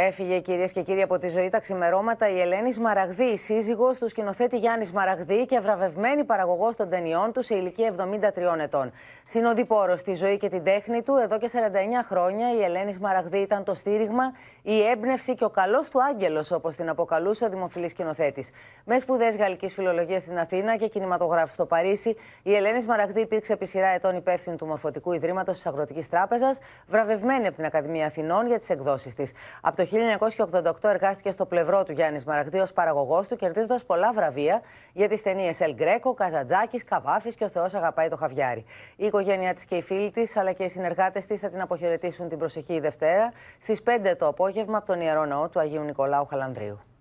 Έφυγε κυρίες και κύριοι από τη ζωή τα ξημερώματα η Ελένη Σμαραγδή, σύζυγος του σκηνοθέτη Γιάννη Σμαραγδή και βραβευμένη παραγωγός των ταινιών του σε ηλικία 73 ετών. Συνοδοιπόρος στη ζωή και την τέχνη του, εδώ και 49 χρόνια η Ελένη Σμαραγδή ήταν το στήριγμα, η έμπνευση και ο καλός του άγγελος, όπως την αποκαλούσε ο δημοφιλής σκηνοθέτης. Με σπουδές γαλλικής φιλολογίας στην Αθήνα και κινηματογράφη στο Παρίσι, η Ελένη Σμαραγδή υπήρξε επί σειρά ετών υπεύθυνη του Μορφωτικού Ιδρύματος της Αγροτικής Τράπεζας, βραβευμένη από την Ακαδημία Αθηνών για τις εκδόσεις της. Από 1988 εργάστηκε στο πλευρό του Γιάννης Μαρακτή ως παραγωγός του, κερδίζοντας πολλά βραβεία για τις ταινίες Ελ Γκρέκο, Καζατζάκη, Καβάφης και Ο Θεός Αγαπάει το Χαβιάρι. Η οικογένειά της και οι φίλοι της, αλλά και οι συνεργάτες της, θα την αποχαιρετήσουν την προσεχή Δευτέρα στις 5 το απόγευμα από τον ιερό ναό του Αγίου Νικολάου Χαλανδρίου.